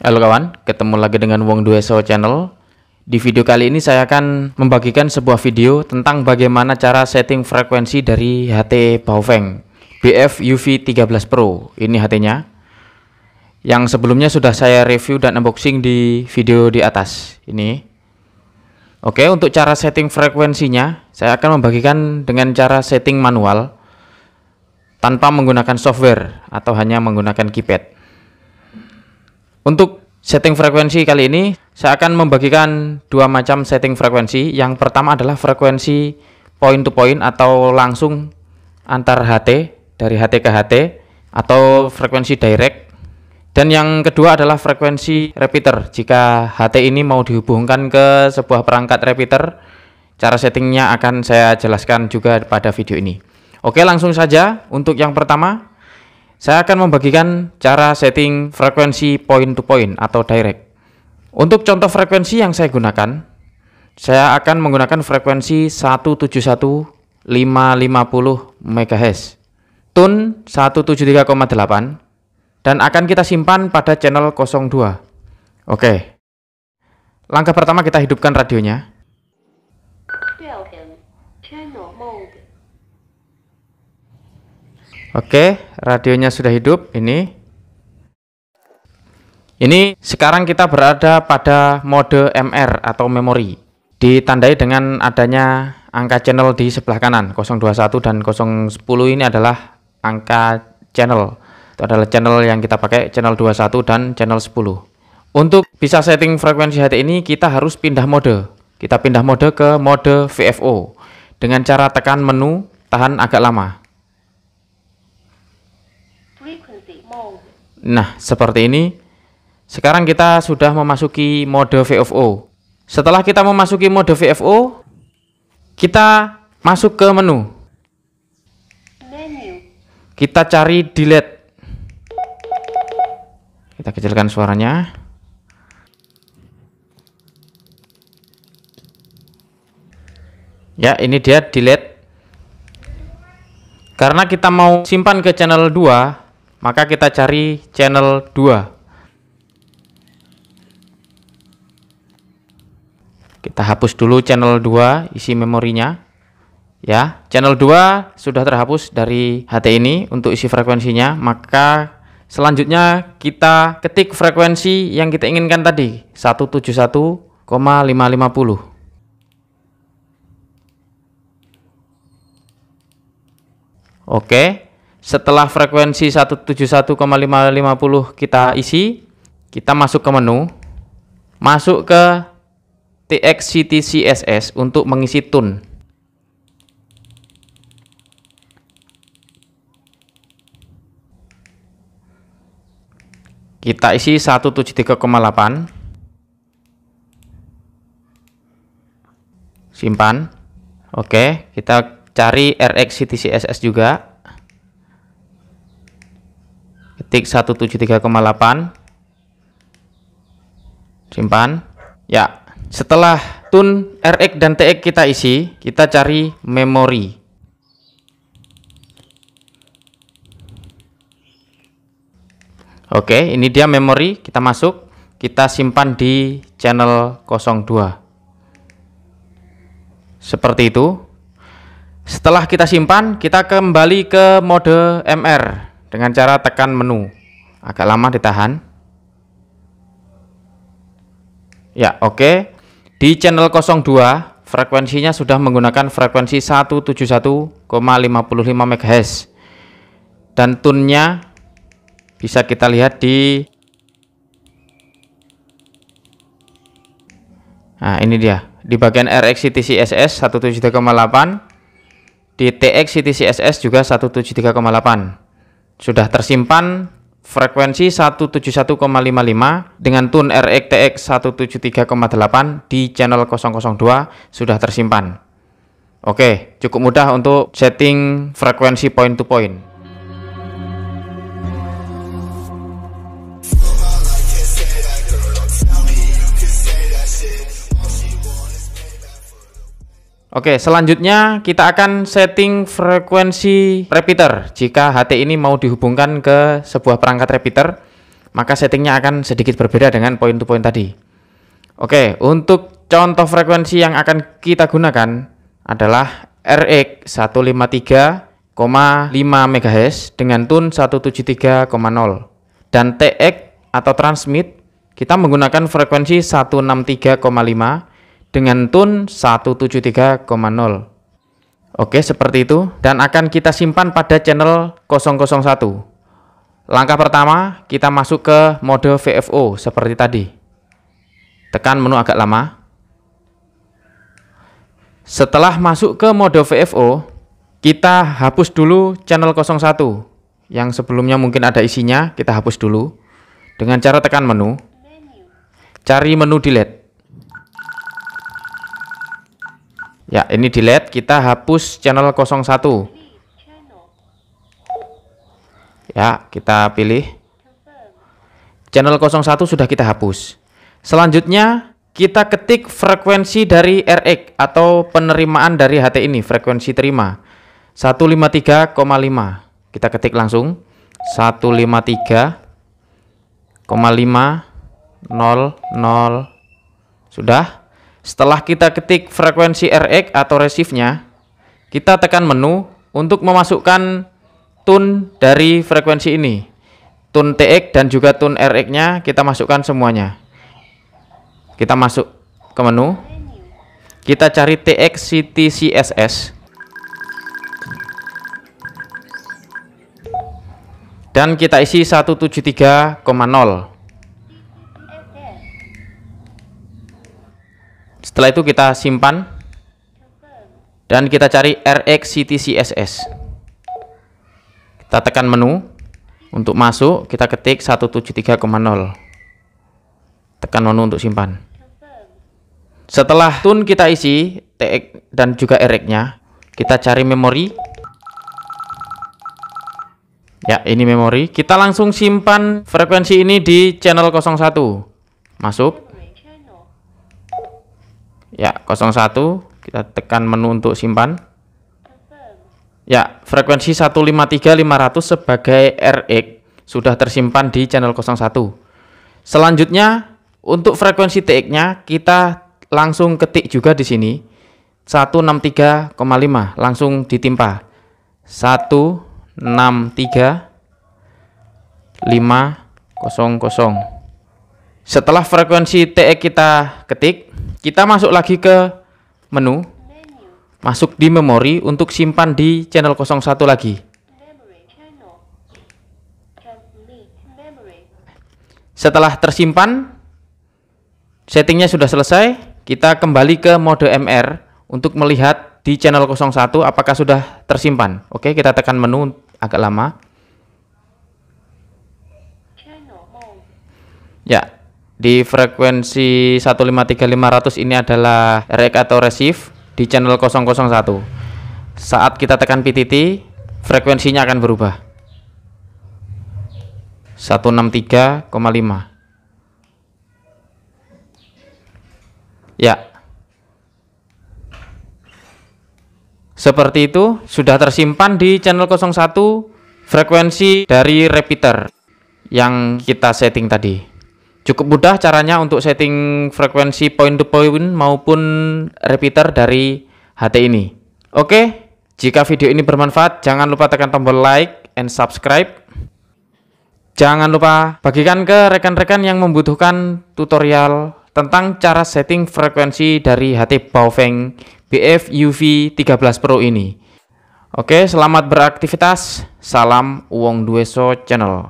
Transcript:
Halo kawan, ketemu lagi dengan Wong Dueso Channel. Di video kali ini saya akan membagikan sebuah video tentang bagaimana cara setting frekuensi dari HT Baofeng BF UV13 Pro. Ini HT-nya. Yang sebelumnya sudah saya review dan unboxing di video di atas. Ini. Oke, untuk cara setting frekuensinya, saya akan membagikan dengan cara setting manual tanpa menggunakan software atau hanya menggunakan keypad. Untuk setting frekuensi kali ini, saya akan membagikan dua macam setting frekuensi. Yang pertama adalah frekuensi point to point atau langsung antar HT dari HT ke HT atau frekuensi direct. Dan yang kedua adalah frekuensi repeater. Jika HT ini mau dihubungkan ke sebuah perangkat repeater, cara settingnya akan saya jelaskan juga pada video ini. Oke, langsung saja untuk yang pertama saya akan membagikan cara setting frekuensi point to point atau direct. Untuk contoh frekuensi yang saya gunakan, saya akan menggunakan frekuensi 171550 MHz. Tune 173,8 dan akan kita simpan pada channel 02. Oke. Langkah pertama kita hidupkan radionya. Oke, radionya sudah hidup ini. Ini sekarang kita berada pada mode MR atau memori. Ditandai dengan adanya angka channel di sebelah kanan. 021 dan 010 ini adalah angka channel. Itu adalah channel yang kita pakai, channel 21 dan channel 10. Untuk bisa setting frekuensi HT ini kita harus pindah mode. Kita pindah mode ke mode VFO dengan cara tekan menu tahan agak lama. Nah, seperti ini. Sekarang kita sudah memasuki mode VFO. Setelah kita memasuki mode VFO, kita masuk ke menu. Kita cari delete. Kita kecilkan suaranya. Ya, ini dia delete. Karena kita mau simpan ke channel 2, maka kita cari channel 2 kita hapus dulu channel 2 isi memorinya ya channel 2 sudah terhapus dari HT ini untuk isi frekuensinya maka selanjutnya kita ketik frekuensi yang kita inginkan tadi 171,550 oke setelah frekuensi 171,550 kita isi kita masuk ke menu masuk ke css untuk mengisi tune kita isi 173,8 simpan oke kita cari RX CSS juga ketik 173,8 simpan ya setelah tun rx dan tx kita isi kita cari memori oke ini dia memori kita masuk kita simpan di channel 02 seperti itu setelah kita simpan kita kembali ke mode MR dengan cara tekan menu. Agak lama ditahan. Ya, oke. Okay. Di channel 02 frekuensinya sudah menggunakan frekuensi 171,55 MHz. Dan tunnya bisa kita lihat di Nah, ini dia. Di bagian RX CTC SS 173,8 di TX CTC SS juga 173,8 sudah tersimpan frekuensi 171,55 dengan tune RXTX 173,8 di channel 002 sudah tersimpan. Oke, cukup mudah untuk setting frekuensi point to point. Oke, selanjutnya kita akan setting frekuensi repeater. Jika HT ini mau dihubungkan ke sebuah perangkat repeater, maka settingnya akan sedikit berbeda dengan point to point tadi. Oke, untuk contoh frekuensi yang akan kita gunakan adalah RX 153,5 MHz dengan tune 173,0 dan TX atau transmit kita menggunakan frekuensi 163,5 dengan tun 173,0. Oke, seperti itu dan akan kita simpan pada channel 001. Langkah pertama, kita masuk ke mode VFO seperti tadi. Tekan menu agak lama. Setelah masuk ke mode VFO, kita hapus dulu channel 01 yang sebelumnya mungkin ada isinya, kita hapus dulu dengan cara tekan menu. Cari menu delete. Ya, ini delete, kita hapus channel 01. Ya, kita pilih. Channel 01 sudah kita hapus. Selanjutnya, kita ketik frekuensi dari RX atau penerimaan dari HT ini, frekuensi terima. 153,5. Kita ketik langsung. 153,500 sudah setelah kita ketik frekuensi RX atau resifnya, kita tekan menu untuk memasukkan tune dari frekuensi ini. Tune TX dan juga tune RX-nya kita masukkan semuanya. Kita masuk ke menu. Kita cari TX CTCSS. Dan kita isi 173,0. Setelah itu kita simpan dan kita cari RxCTCSS. Kita tekan menu untuk masuk, kita ketik 173,0. Tekan menu untuk simpan. Setelah tun kita isi TX dan juga RX-nya, kita cari memori. Ya, ini memori. Kita langsung simpan frekuensi ini di channel 01. Masuk. Ya, 01 kita tekan menu untuk simpan. Ya, frekuensi 153500 sebagai RX sudah tersimpan di channel 01. Selanjutnya untuk frekuensi TX-nya kita langsung ketik juga di sini 163,5 langsung ditimpa 163 500 setelah frekuensi TX kita ketik kita masuk lagi ke menu. Masuk di memori untuk simpan di channel 01 lagi. Setelah tersimpan, settingnya sudah selesai. Kita kembali ke mode MR untuk melihat di channel 01 apakah sudah tersimpan. Oke, kita tekan menu agak lama. Ya, di frekuensi 153.500 ini adalah rek atau receive di channel 001 saat kita tekan PTT frekuensinya akan berubah 163,5 ya seperti itu sudah tersimpan di channel 01 frekuensi dari repeater yang kita setting tadi Cukup mudah caranya untuk setting frekuensi point to point maupun repeater dari HT ini. Oke, jika video ini bermanfaat, jangan lupa tekan tombol like and subscribe. Jangan lupa bagikan ke rekan-rekan yang membutuhkan tutorial tentang cara setting frekuensi dari HT Baofeng BF UV 13 Pro ini. Oke, selamat beraktivitas. Salam Wong Dueso Channel.